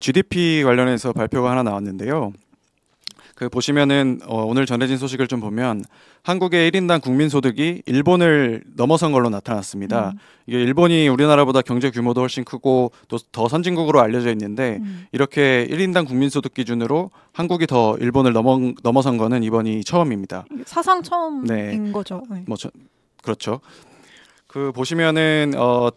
GDP 관련해서 발표가 하나 나왔는데요. 그 보시면은 어, 오늘 전해진 소식을 좀 보면 한국의 1인당 국민 소득이 일본을 넘어선 걸로 나타났습니다. 음. 이게 일본이 우리나라보다 경제 규모도 훨씬 크고 또 더 선진국으로 알려져 있는데 음. 이렇게 1인당 국민 소득 기준으로 한국이 더 일본을 넘어, 넘어선 거는 이번이 처음입니다. 사상 처음인 네. 거죠. 네. 뭐 저, 그렇죠. 그 보시면은 어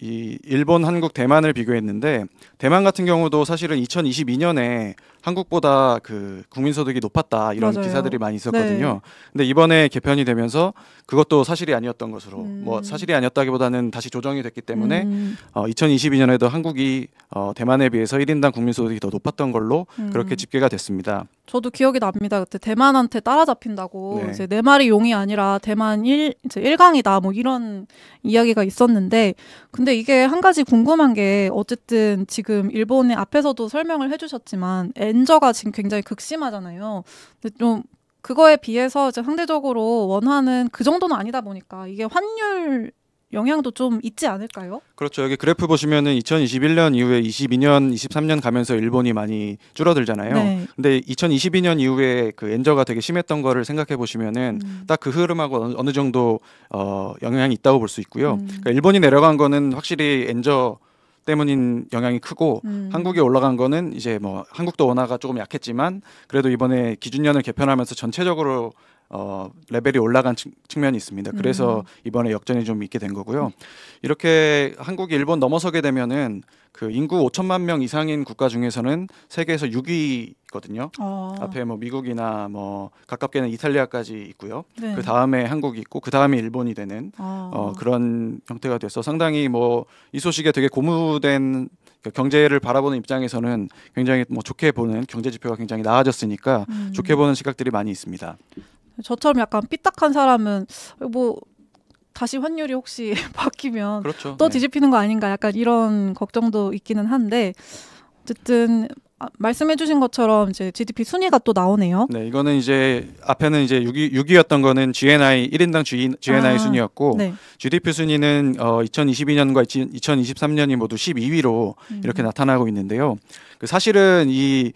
이 일본, 한국, 대만을 비교했는데 대만 같은 경우도 사실은 2022년에 한국보다 그 국민소득이 높았다 이런 맞아요. 기사들이 많이 있었거든요. 네. 근데 이번에 개편이 되면서 그것도 사실이 아니었던 것으로 음. 뭐 사실이 아니었다기보다는 다시 조정이 됐기 때문에 음. 어, 2022년에도 한국이 어, 대만에 비해서 1인당 국민소득이 더 높았던 걸로 음. 그렇게 집계가 됐습니다. 저도 기억이 납니다. 그때 대만한테 따라잡힌다고 네. 이제 내 말이 용이 아니라 대만 1 이제 1강이다 뭐 이런 이야기가 있었는데 근데 이게 한 가지 궁금한 게 어쨌든 지금 일본의 앞에서도 설명을 해주셨지만 엔저가 지금 굉장히 극심하잖아요. 근데 좀 그거에 비해서 이제 상대적으로 원화는 그 정도는 아니다 보니까 이게 환율 영향도 좀 있지 않을까요? 그렇죠. 여기 그래프 보시면은 2021년 이후에 22년, 23년 가면서 일본이 많이 줄어들잖아요. 네. 근데 2022년 이후에 그 엔저가 되게 심했던 거를 생각해 보시면은 음. 딱그 흐름하고 어느 정도 어 영향이 있다고 볼 수 있고요. 음. 그러니까 일본이 내려간 거는 확실히 엔저 때문인 영향이 크고 음. 한국이 올라간 거는 이제 뭐 한국도 원화가 조금 약했지만 그래도 이번에 기준년을 개편하면서 전체적으로 어, 레벨이 올라간 측, 면이 있습니다. 그래서 음. 이번에 역전이 좀 있게 된 거고요. 이렇게 한국이 일본 넘어서게 되면은 그 인구 5천만 명 이상인 국가 중에서는 세계에서 6위거든요. 어. 앞에 뭐 미국이나 뭐 가깝게는 이탈리아까지 있고요. 네. 그 다음에 한국이 있고 그 다음에 일본이 되는 어. 어, 그런 형태가 돼서 상당히 뭐 이 소식에 되게 고무된 그 경제를 바라보는 입장에서는 굉장히 뭐 좋게 보는 경제 지표가 굉장히 나아졌으니까 음. 좋게 보는 시각들이 많이 있습니다. 저처럼 약간 삐딱한 사람은 뭐 다시 환율이 혹시 바뀌면 그렇죠. 또 네. 뒤집히는 거 아닌가 약간 이런 걱정도 있기는 한데 어쨌든 아, 말씀해주신 것처럼 이제 GDP 순위가 또 나오네요. 네, 이거는 이제 앞에는 이제 6위, 6위였던 거는 GNI 1인당 G, GNI 아, 순위였고 네. GDP 순위는 어, 2022년과 2023년이 모두 12위로 음. 이렇게 나타나고 있는데요. 그 사실은 이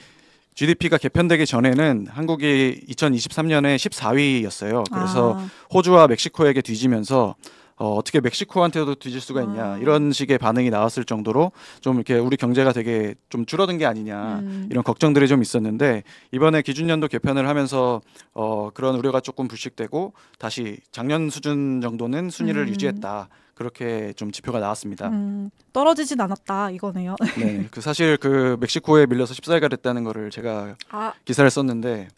GDP가 개편되기 전에는 한국이 2023년에 14위였어요. 그래서 아. 호주와 멕시코에게 뒤지면서 어, 어떻게 멕시코한테도 뒤질 수가 있냐 아. 이런 식의 반응이 나왔을 정도로 좀 이렇게 우리 경제가 되게 좀 줄어든 게 아니냐 음. 이런 걱정들이 좀 있었는데 이번에 기준연도 개편을 하면서 어, 그런 우려가 조금 불식되고 다시 작년 수준 정도는 순위를 음. 유지했다. 그렇게 좀 지표가 나왔습니다. 음, 떨어지진 않았다 이거네요. 네, 그 사실 그 멕시코에 밀려서 십사위가 됐다는 거를 제가 아. 기사를 썼는데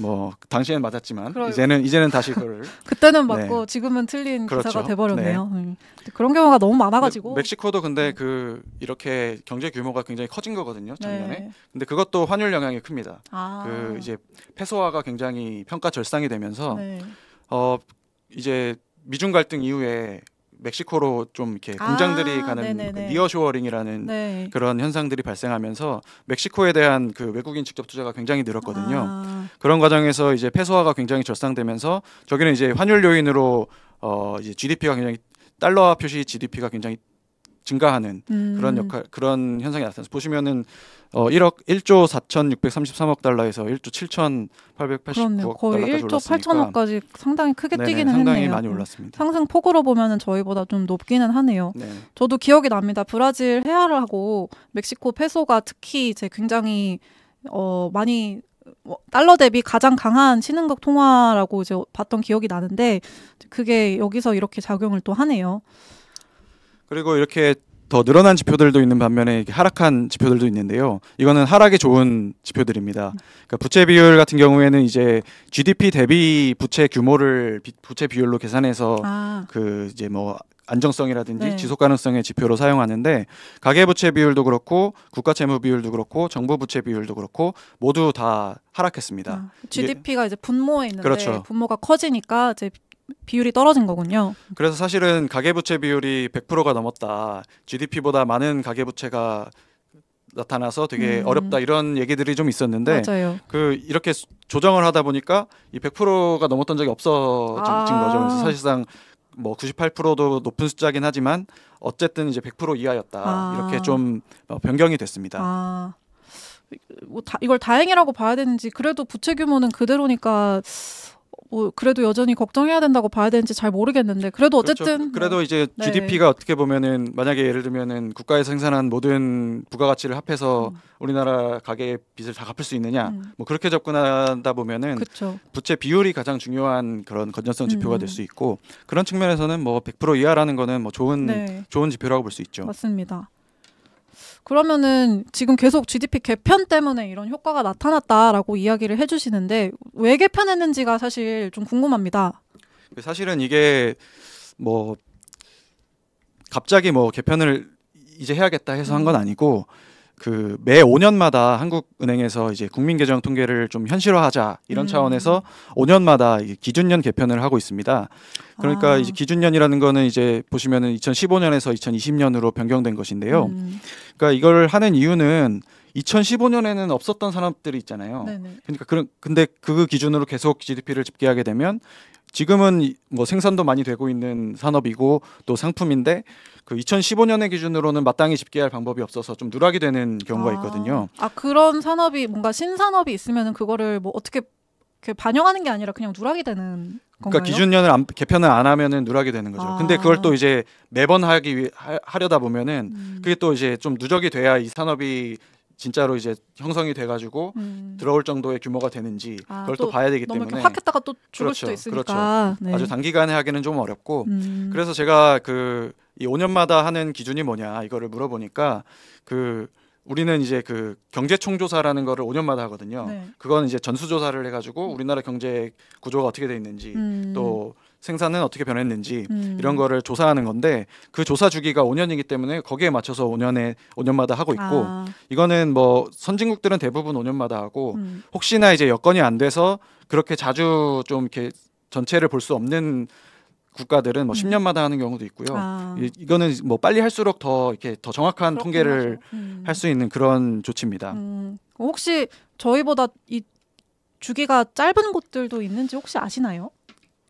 뭐 당시에는 맞았지만 그래 이제는 이제는 다시 그걸 그때는 네. 맞고 네. 지금은 틀린 그렇죠. 기사가 돼버렸네요. 네. 음. 그런 경우가 너무 많아가지고 멕시코도 근데 네. 그 이렇게 경제 규모가 굉장히 커진 거거든요 네. 작년에. 네. 근데 그것도 환율 영향이 큽니다. 아. 그 이제 페소화가 굉장히 평가 절상이 되면서 어 이제 미중 갈등 이후에 멕시코로 좀 이렇게 아, 공장들이 가는 그 니어쇼어링이라는 네. 그런 현상들이 발생하면서 멕시코에 대한 그 외국인 직접 투자가 굉장히 늘었거든요. 아. 그런 과정에서 이제 페소화가 굉장히 절상되면서 저기는 이제 환율 요인으로 어 이제 GDP가 굉장히 달러화 표시 GDP가 굉장히 증가하는 음. 그런 역할 그런 현상이 나타나서 보시면은 어 1억 1조 4,633억 달러에서 1조 7,889억 거의 달러까지 1조 8천억까지 상당히 크게 네네, 뛰기는 상당히 했네요. 많이 올랐습니다. 상승 폭으로 보면은 저희보다 좀 높기는 하네요. 네. 저도 기억이 납니다. 브라질 헤알하고 멕시코 페소가 특히 이제 굉장히 어 많이 어, 달러 대비 가장 강한 신흥국 통화라고 이제 봤던 기억이 나는데 그게 여기서 이렇게 작용을 또 하네요. 그리고 이렇게 더 늘어난 지표들도 있는 반면에 하락한 지표들도 있는데요. 이거는 하락이 좋은 지표들입니다. 음. 그러니까 부채 비율 같은 경우에는 이제 GDP 대비 부채 규모를 부채 비율로 계산해서 아. 그 이제 뭐 안정성이라든지 네. 지속 가능성의 지표로 사용하는데 가계 부채 비율도 그렇고 국가 채무 비율도 그렇고 정부 부채 비율도 그렇고 모두 다 하락했습니다. 아, GDP가 이제 분모에 있는데 그렇죠. 분모가 커지니까 이제 비율이 떨어진 거군요. 그래서 사실은 가계부채 비율이 100%가 넘었다. GDP보다 많은 가계부채가 나타나서 되게 음. 어렵다 이런 얘기들이 좀 있었는데 맞아요. 그 이렇게 조정을 하다 보니까 이 100%가 넘었던 적이 없어진 아. 거죠. 그래서 사실상 뭐 98%도 높은 숫자긴 하지만 어쨌든 이제 100% 이하였다 아. 이렇게 좀 어, 변경이 됐습니다. 아. 뭐 다, 이걸 다행이라고 봐야 되는지 그래도 부채 규모는 그대로니까 뭐 그래도 여전히 걱정해야 된다고 봐야 되는지 잘 모르겠는데 그래도 그렇죠. 어쨌든 그렇죠. 그래도 어. 이제 네. GDP가 어떻게 보면은 만약에 예를 들면은 국가에 생산한 모든 부가가치를 합해서 음. 우리나라 가계 빚을 다 갚을 수 있느냐 음. 뭐 그렇게 접근하다 보면은 그쵸. 부채 비율이 가장 중요한 그런 건전성 지표가 될수 음. 있고 그런 측면에서는 뭐 100% 이하라는 거는 뭐 좋은 네. 좋은 지표라고 볼 수 있죠. 맞습니다. 그러면은 지금 계속 GDP 개편 때문에 이런 효과가 나타났다라고 이야기를 해주시는데 왜 개편했는지가 사실 좀 궁금합니다. 그 사실은 이게 뭐 갑자기 뭐 개편을 이제 해야겠다 해서 한건 음. 아니고 그매 5년마다 한국은행에서 이제 국민계정 통계를 좀 현실화하자 이런 음. 차원에서 5년마다 기준년 개편을 하고 있습니다. 그러니까 아. 이제 기준년이라는 거는 이제 보시면은 2015년에서 2020년으로 변경된 것인데요. 음. 그러니까 이걸 하는 이유는 2015년에는 없었던 산업들이 있잖아요. 네네. 네. 그러니까 그런 근데 그 기준으로 계속 GDP를 집계하게 되면 지금은 뭐 생산도 많이 되고 있는 산업이고 또 상품인데 그 2015년의 기준으로는 마땅히 집계할 방법이 없어서 좀 누락이 되는 경우가 아. 있거든요. 아, 아 그런 산업이 뭔가 신산업이 있으면은 그거를 뭐 어떻게 그 반영하는 게 아니라 그냥 누락이 되는 그러니까 기준년을 안, 개편을 안 하면은 누락이 되는 거죠. 아. 근데 그걸 또 이제 매번 하기 위, 하, 려다 보면은 음. 그게 또 이제 좀 누적이 돼야 이 산업이 진짜로 이제 형성이 돼가지고 음. 들어올 정도의 규모가 되는지 아, 그걸 또, 또, 봐야 되기 때문에 확 했다가 또 죽을 그렇죠, 수도 있으니까 그렇죠. 네. 아주 단기간에 하기는 좀 어렵고 음. 그래서 제가 그 이 5년마다 하는 기준이 뭐냐 이거를 물어보니까 그 우리는 이제 그 경제 총조사라는 거를 5년마다 하거든요. 네. 그건 이제 전수 조사를 해가지고 우리나라 경제 구조가 어떻게 돼 있는지 음. 또 생산은 어떻게 변했는지 음. 이런 거를 조사하는 건데 그 조사 주기가 5년이기 때문에 거기에 맞춰서 5년에 5년마다 하고 있고 아. 이거는 뭐 선진국들은 대부분 5년마다 하고 음. 혹시나 이제 여건이 안 돼서 그렇게 자주 좀 이렇게 전체를 볼 수 없는 국가들은 뭐 음. 10년마다 하는 경우도 있고요. 아. 이, 거는뭐 빨리 할수록 더 이렇게 더 정확한 통계를 음. 할수 있는 그런 조치입니다. 음. 혹시 저희보다 이 주기가 짧은 곳들도 있는지 혹시 아시나요?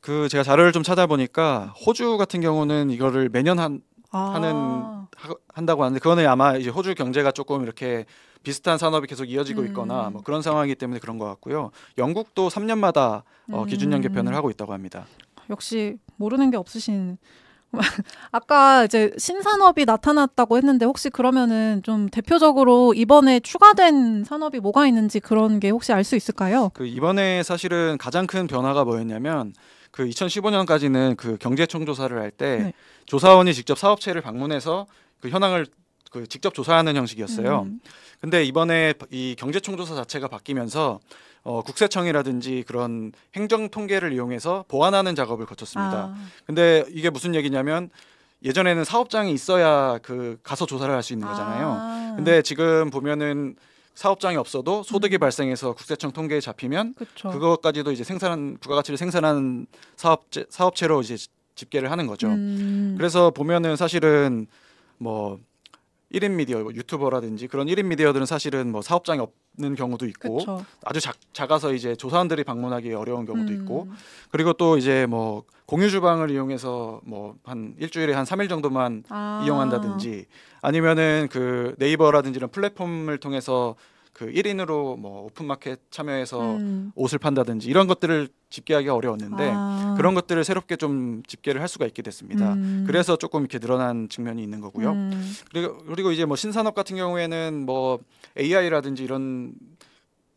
그 제가 자료를 좀 찾아보니까 호주 같은 경우는 이거를 매년 한 아. 하는 하, 한다고 하는데 그거는 아마 이제 호주 경제가 조금 이렇게 비슷한 산업이 계속 이어지고 있거나 음. 뭐 그런 상황이기 때문에 그런 것 같고요. 영국도 3년마다 어, 기준령 음. 개편을 하고 있다고 합니다. 역시 모르는 게 없으신 아까 이제 신산업이 나타났다고 했는데 혹시 그러면은 좀 대표적으로 이번에 추가된 산업이 뭐가 있는지 그런 게 혹시 알 수 있을까요? 그 이번에 사실은 가장 큰 변화가 뭐였냐면 그 2015년까지는 그 경제청 조사를 할때 네. 조사원이 직접 사업체를 방문해서 그 현황을 그 직접 조사하는 형식이었어요. 음. 근데 이번에 이 경제청 조사 자체가 바뀌면서 어, 국세청이라든지 그런 행정 통계를 이용해서 보완하는 작업을 거쳤습니다. 아. 근데 이게 무슨 얘기냐면 예전에는 사업장이 있어야 그 가서 조사를 할 수 있는 거잖아요. 아. 근데 지금 보면은 사업장이 없어도 소득이 음. 발생해서 국세청 통계에 잡히면 그쵸. 그것까지도 이제 생산한 부가가치를 생산하는 사업체 사업체로 이제 집계를 하는 거죠. 음. 그래서 보면은 사실은 뭐 1인 미디어 뭐 유튜버라든지 그런 1인 미디어들은 사실은 뭐 사업장이 없는 경우도 있고 그쵸. 아주 작, 작아서 이제 조사원들이 방문하기 어려운 경우도 음. 있고 그리고 또 이제 뭐 공유 주방을 이용해서 뭐 한 일주일에 한 3일 정도만 아. 이용한다든지 아니면은 그 네이버라든지 이런 플랫폼을 통해서 그 1인으로 뭐 오픈마켓 참여해서 음. 옷을 판다든지 이런 것들을 집계하기가 어려웠는데 아. 그런 것들을 새롭게 좀 집계를 할 수가 있게 됐습니다. 음. 그래서 조금 이렇게 늘어난 측면이 있는 거고요. 음. 그리고 그리고 이제 뭐 신산업 같은 경우에는 뭐 AI라든지 이런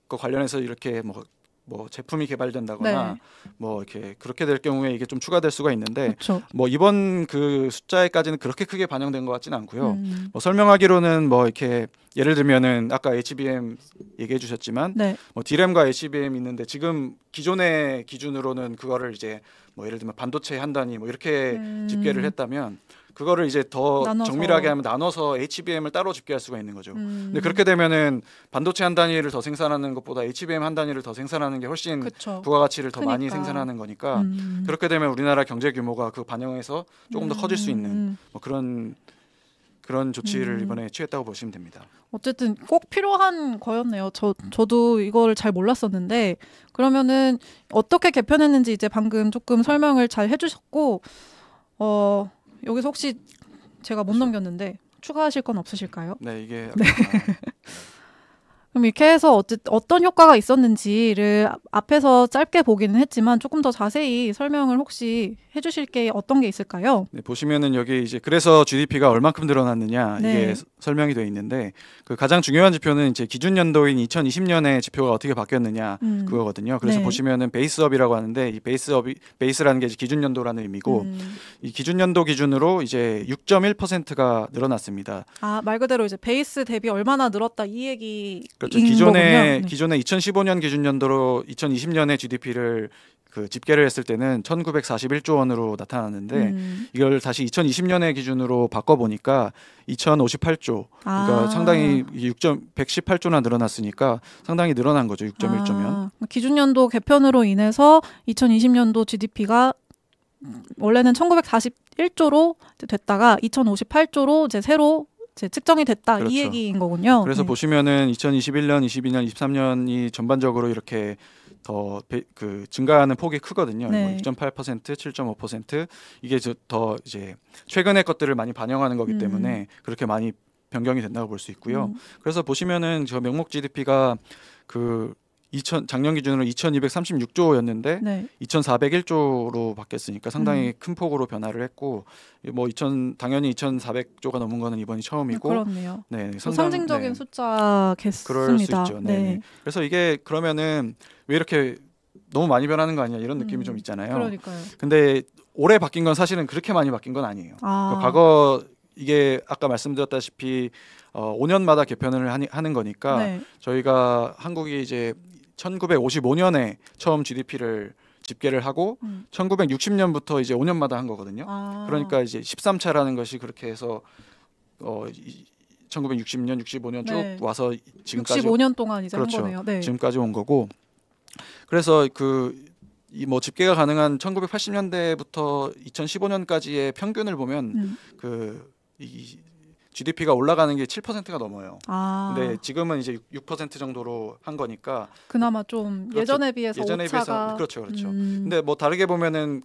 거 관련해서 이렇게 뭐뭐 제품이 개발된다거나 네. 뭐 이렇게 그렇게 될 경우에 이게 좀 추가될 수가 있는데 그쵸. 뭐 이번 그 숫자에까지는 그렇게 크게 반영된 것 같지는 않고요. 음. 뭐 설명하기로는 뭐 이렇게 예를 들면은 아까 HBM 얘기해 주셨지만 네. 뭐 D램과 HBM 있는데 지금 기존의 기준으로는 그거를 이제 뭐 예를 들면 반도체 한 단위 뭐 이렇게 음. 집계를 했다면 그거를 이제 더 나눠서. 정밀하게 하면 나눠서 HBM을 따로 집계할 수가 있는 거죠. 음. 근데 그렇게 되면은 반도체 한 단위를 더 생산하는 것보다 HBM 한 단위를 더 생산하는 게 훨씬 그쵸. 부가가치를 더 그러니까. 많이 생산하는 거니까 음. 그렇게 되면 우리나라 경제 규모가 그 반영해서 조금 더 커질 수 음. 있는 뭐 그런 그런 조치를 음. 이번에 취했다고 보시면 됩니다. 어쨌든 꼭 필요한 거였네요. 저 저도 이걸 잘 몰랐었는데 그러면은 어떻게 개편했는지 이제 방금 조금 설명을 잘 해주셨고 어. 여기서 혹시 제가 못 넘겼는데 추가하실 건 없으실까요? 네, 이게 네. 그럼 이렇게 해서 어찌, 어떤 효과가 있었는지를 앞에서 짧게 보기는 했지만 조금 더 자세히 설명을 혹시 해주실 게 어떤 게 있을까요? 네, 보시면은 여기 이제 그래서 GDP가 얼마큼 늘어났느냐 네. 이게 설명이 되어 있는데 그 가장 중요한 지표는 이제 기준 연도인 2020년에 지표가 어떻게 바뀌었느냐 음. 그거거든요. 그래서 네. 보시면은 베이스업이라고 하는데 이 베이스업이 베이스라는 게 이제 기준 연도라는 의미고 음. 이 기준 연도 기준으로 이제 6.1%가 늘어났습니다. 아말 그대로 이제 베이스 대비 얼마나 늘었다 이 얘기. 그렇죠. 기존에 네. 기존에 2015년 기준 연도로 2020년의 GDP를 그 집계를 했을 때는 1941조 원으로 나타났는데 음. 이걸 다시 2020년의 기준으로 바꿔 보니까 2058조 그러니까 아. 그러니까 상당히 6.118조나 늘어났으니까 상당히 늘어난 거죠. 6.1조면. 아. 기준 연도 개편으로 인해서 2020년도 GDP가 원래는 1941조로 됐다가 2058조로 이제 새로 제 측정이 됐다 그렇죠. 이 얘기인 거군요. 그래서 네. 보시면은 2021년, 22년, 23년이 전반적으로 이렇게 더 그 증가하는 폭이 크거든요. 뭐 네. 6.8%, 7.5% 이게 더 이제 최근의 것들을 많이 반영하는 거기 음. 때문에 음. 그렇게 많이 변경이 된다고 볼 수 있고요. 음. 그래서 보시면은 저 명목 GDP가 그2000 작년 기준으로 2,236조였는데 네. 2,401조로 바뀌었으니까 상당히 음. 큰 폭으로 변화를 했고 뭐2,000 당연히 2,400조가 넘은 거는 이번이 처음이고 아, 그렇네요. 네, 네 상당, 상징적인 네. 숫자겠습니다. 그럴 수 있죠. 네, 네. 네. 그래서 이게 그러면은 왜 이렇게 너무 많이 변하는 거 아니야 이런 느낌이 음. 좀 있잖아요. 그러니까요. 근데 올해 바뀐 건 사실은 그렇게 많이 바뀐 건 아니에요. 아. 그러니까 과거 이게 아까 말씀드렸다시피 어, 5년마다 개편을 하니, 하는 거니까 네. 저희가 한국이 이제 1955년에 처음 GDP를 집계를 하고 음. 1960년부터 이제 5년마다 한 거거든요. 아. 그러니까 이제 13차라는 것이 그렇게 해서 어 1960년, 65년 쭉 네. 와서 지금까지 65년 동안 이제 그렇죠. 한 거네요. 네. 지금까지 온 거고 그래서 그 이 뭐 집계가 가능한 1980년대부터 2015년까지의 평균을 보면 음. 그이 GDP가 올라가는 게 7%가 넘어요. 아. 근데 지금은 이제 6% 정도로 한 거니까 그나마 좀 그렇죠. 예전에 비해서 예전에 오차가... 비해서 그렇죠, 그렇죠. 음. 근데 뭐 다르게 보면은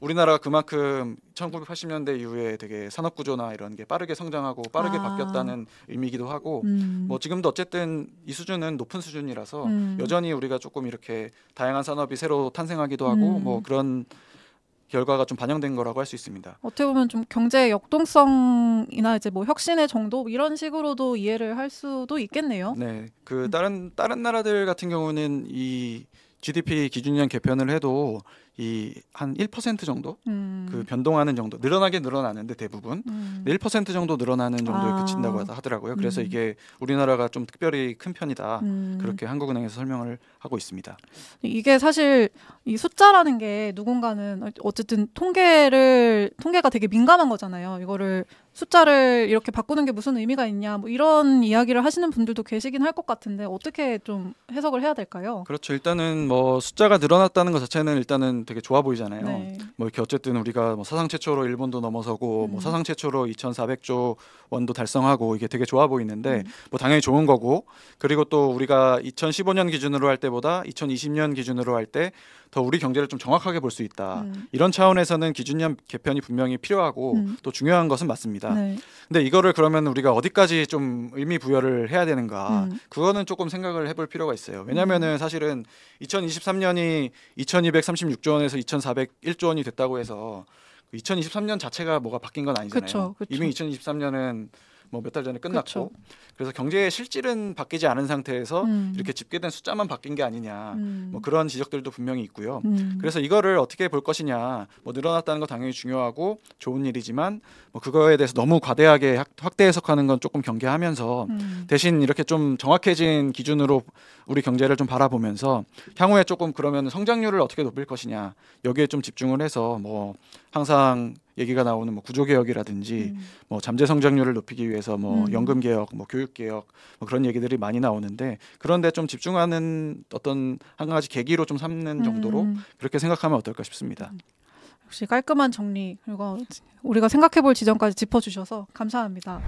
우리나라가 그만큼 1980년대 이후에 되게 산업 구조나 이런 게 빠르게 성장하고 빠르게 아. 바뀌었다는 의미이기도 하고 음. 뭐 지금도 어쨌든 이 수준은 높은 수준이라서 음. 여전히 우리가 조금 이렇게 다양한 산업이 새로 탄생하기도 하고 음. 뭐 그런 결과가 좀 반영된 거라고 할 수 있습니다. 어떻게 보면 좀 경제 역동성이나 이제 뭐 혁신의 정도 이런 식으로도 이해를 할 수도 있겠네요. 네, 그 음. 다른 다른 나라들 같은 경우는 이 GDP 기준년 개편을 해도 이한1% 정도 음. 그 변동하는 정도 늘어나게 늘어나는데 대부분 음. 1% 정도 늘어나는 정도에 아. 그친다고 하더라고요. 그래서 음. 이게 우리나라가 좀 특별히 큰 편이다 음. 그렇게 한국은행에서 설명을 하고 있습니다. 이게 사실 이 숫자라는 게 누군가는 어쨌든 통계를 통계가 되게 민감한 거잖아요. 이거를 숫자를 이렇게 바꾸는 게 무슨 의미가 있냐 뭐 이런 이야기를 하시는 분들도 계시긴 할 것 같은데 어떻게 좀 해석을 해야 될까요? 그렇죠. 일단은 뭐 숫자가 늘어났다는 것 자체는 일단은 되게 좋아 보이잖아요. 네. 뭐 이렇게 어쨌든 우리가 뭐 사상 최초로 일본도 넘어서고 뭐 음. 뭐 사상 최초로 2,400조 원도 달성하고 이게 되게 좋아 보이는데 음. 뭐 당연히 좋은 거고 그리고 또 우리가 2015년 기준으로 할 때보다 2020년 기준으로 할때 더 우리 경제를 좀 정확하게 볼 수 있다. 음. 이런 차원에서는 기준년 개편이 분명히 필요하고 음. 또 중요한 것은 맞습니다. 네. 근데 이거를 그러면 우리가 어디까지 좀 의미 부여를 해야 되는가? 음. 그거는 조금 생각을 해볼 필요가 있어요. 왜냐면은 음. 사실은 2023년이 2,236조 원에서 2,401조 원이 됐다고 해서 2023년 그 자체가 뭐가 바뀐 건 아니잖아요. 그쵸, 그쵸. 이미 2023년은 뭐몇달 전에 끝났고 그쵸. 그래서 경제의 실질은 바뀌지 않은 상태에서 음. 이렇게 집계된 숫자만 바뀐 게 아니냐 음. 뭐 그런 지적들도 분명히 있고요. 음. 그래서 이거를 어떻게 볼 것이냐 뭐 늘어났다는 거 당연히 중요하고 좋은 일이지만 뭐 그거에 대해서 너무 과대하게 확대 해석하는 건 조금 경계하면서 음. 대신 이렇게 좀 정확해진 기준으로 우리 경제를 좀 바라보면서 향후에 조금 그러면 성장률을 어떻게 높일 것이냐 여기에 좀 집중을 해서 뭐 항상 얘기가 나오는 뭐 구조개혁이라든지 음. 뭐 잠재 성장률을 높이기 위해서 뭐 음. 연금개혁, 뭐 교육개혁 뭐 그런 얘기들이 많이 나오는데 그런데 좀 집중하는 어떤 한 가지 계기로 좀 삼는 정도로 음. 그렇게 생각하면 어떨까 싶습니다. 음. 역시 깔끔한 정리 그리고 우리가 생각해볼 지점까지 짚어주셔서 감사합니다.